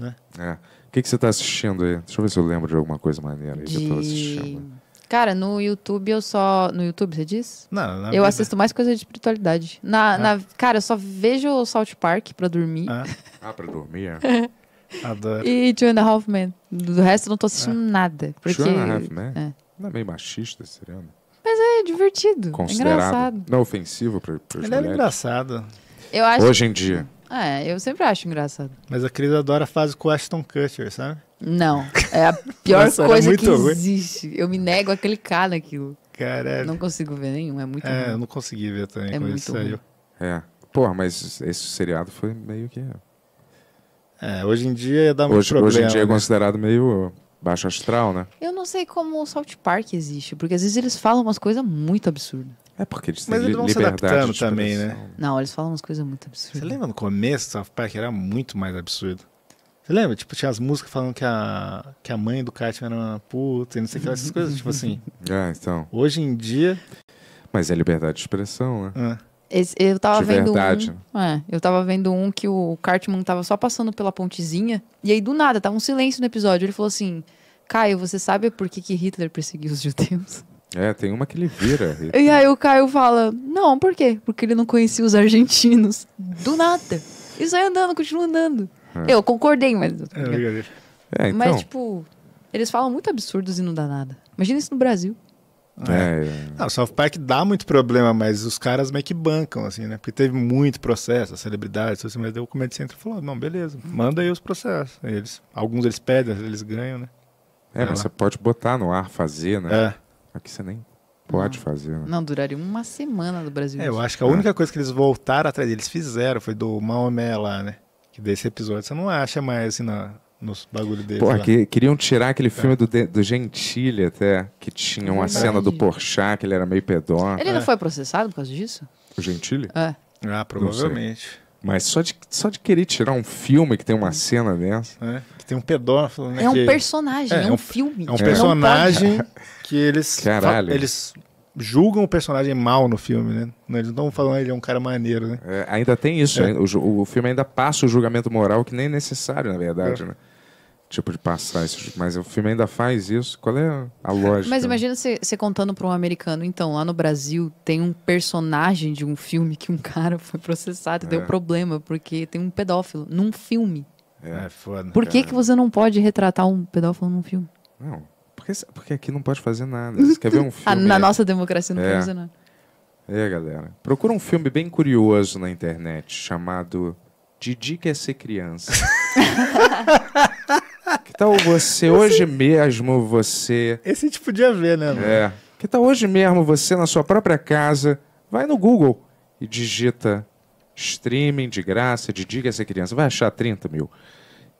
né? É. O que, que você está assistindo aí? Deixa eu ver se eu lembro de alguma coisa maneira aí de... que eu assistindo. Cara, no YouTube eu só. No YouTube, você diz? Não, na Eu vida. assisto mais coisa de espiritualidade. Na, ah. na... Cara, eu só vejo o South Park pra dormir. Ah, ah pra dormir? É. Adoro. E Two and a Half Men. Do resto eu não tô assistindo é. nada. Porque... Two and a Half Men? É. Não é meio machista esse ano? Mas é divertido. É Considerado. É engraçado. Não é ofensivo pra, pra Ele é mulheres. é engraçado. Eu acho... Hoje em dia. É, eu sempre acho engraçado. Mas a Cris adora fase com o Ashton Kutcher, sabe? Não, é a pior Nossa, coisa que ruim. existe. Eu me nego a clicar naquilo. Cara, não consigo ver nenhum, é muito É, ruim. eu não consegui ver também é quando muito Ruim. É. Porra, mas esse seriado foi meio que. É, hoje em dia dá muito hoje, problema. Hoje em dia é né? considerado meio baixo astral, né? Eu não sei como o South Park existe, porque às vezes eles falam umas coisas muito absurdas. É porque eles têm Mas eles vão se adaptando também, né? Não, eles falam umas coisas muito absurdas. Você lembra no começo, South Park era muito mais absurdo. Você lembra? Tipo, tinha as músicas falando que a, que a mãe do Cartman era uma puta e não sei o que, essas coisas, tipo assim. Ah, então. Hoje em dia. Mas é liberdade de expressão, né? Ah. Esse, eu tava de vendo verdade. um. É, eu tava vendo um que o Cartman tava só passando pela pontezinha. E aí, do nada, tava um silêncio no episódio. Ele falou assim: Caio, você sabe por que, que Hitler perseguiu os judeus? É, tem uma que ele vira. e aí o Caio fala: Não, por quê? Porque ele não conhecia os argentinos. Do nada. E sai andando, continua andando. É. Eu concordei, mas. É, É, então... Mas, tipo, eles falam muito absurdos e não dá nada. Imagina isso no Brasil. É. é. é. Não, o South Park dá muito problema, mas os caras meio que bancam, assim, né? Porque teve muito processo, as tudo assim, mas o Comedy Central falou, não, beleza, manda aí os processos. eles, alguns eles pedem, eles ganham, né? É, é mas lá. você pode botar no ar, fazer, né? É. Aqui você nem pode não. fazer. Né? Não, duraria uma semana no Brasil. É, eu acho que a é. única coisa que eles voltaram atrás deles fizeram foi do Maomé lá, né? Que desse episódio você não acha mais assim na, nos bagulho dele Porra, que, queriam tirar aquele é. filme do, do Gentile até, que tinha uma é cena do Porchat, que ele era meio pedó. Ele não é. foi processado por causa disso? O Gentile? É. Ah, provavelmente. Mas só de, só de querer tirar um filme que tem uma cena dessa. É, que tem um pedófilo, né? É um que... personagem, é, é um, é filme. É um personagem que eles. Caralho. Eles julgam o personagem mal no filme, né? Eles não estão falando ah, ele é um cara maneiro, né? É, ainda tem isso, é. o, o, filme ainda passa o julgamento moral que nem é necessário, na verdade, é. né? tipo, de passar isso. Mas o filme ainda faz isso. Qual é a lógica? Mas imagina você contando para um americano, então, lá no Brasil tem um personagem de um filme que um cara foi processado e é. deu problema, porque tem um pedófilo num filme. É, é foda. Por que, que você não pode retratar um pedófilo num filme? Não. Porque, porque aqui não pode fazer nada. Você quer ver um filme? Ah, na é... nossa democracia não é. pode fazer nada. É, galera. Procura um filme bem curioso na internet chamado Didi quer ser criança. tal você, você, hoje mesmo você. Esse a gente podia ver, né? Mano? É. Que tal hoje mesmo você na sua própria casa? Vai no Google e digita streaming de graça de Diga Essa Criança. Vai achar 30 mil.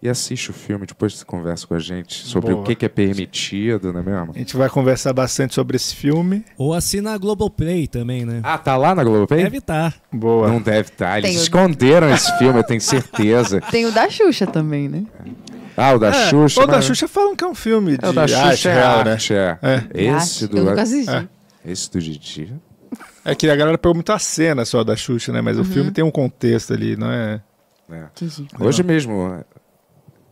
E assiste o filme, depois você conversa com a gente sobre Boa. o que, é permitido, não é mesmo? A gente vai conversar bastante sobre esse filme. Ou assina a Globoplay também, né? Ah, tá lá na Globoplay? Deve estar. Tá. Boa. Não deve estar. Tá. Eles esconderam esse filme, eu tenho certeza. Tem o da Xuxa também, né? É. Ah, o da é, Xuxa. O da né? Xuxa falam que é um filme de é, o da Xuxa arte ah, é real, arte, né? É. é. é Esse do... Eu nunca assisti. É. Esse do Didi... É que a galera pegou muita cena só da Xuxa, né? Mas uhum. o filme tem um contexto ali, não é... É. Hoje mesmo,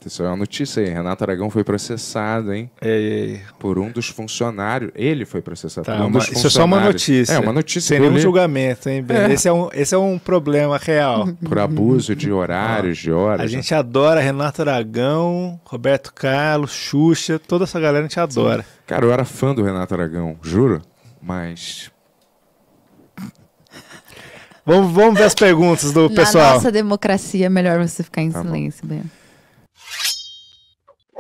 isso é uma notícia aí. Renato Aragão foi processado, hein? É, Por um dos funcionários. Ele foi processado tá, por um uma, Isso é só uma notícia. É, uma notícia. Sem nenhum ele... julgamento, hein, é. Esse, é um, esse é um problema real. Por abuso de horários, ah, de horas. A né? gente adora Renato Aragão, Roberto Carlos, Xuxa, toda essa galera a gente adora. Sim. Cara, eu era fã do Renato Aragão, juro. Mas, Vamos, vamos ver as perguntas do pessoal. Na nossa democracia é melhor você ficar em tá silêncio, Ben.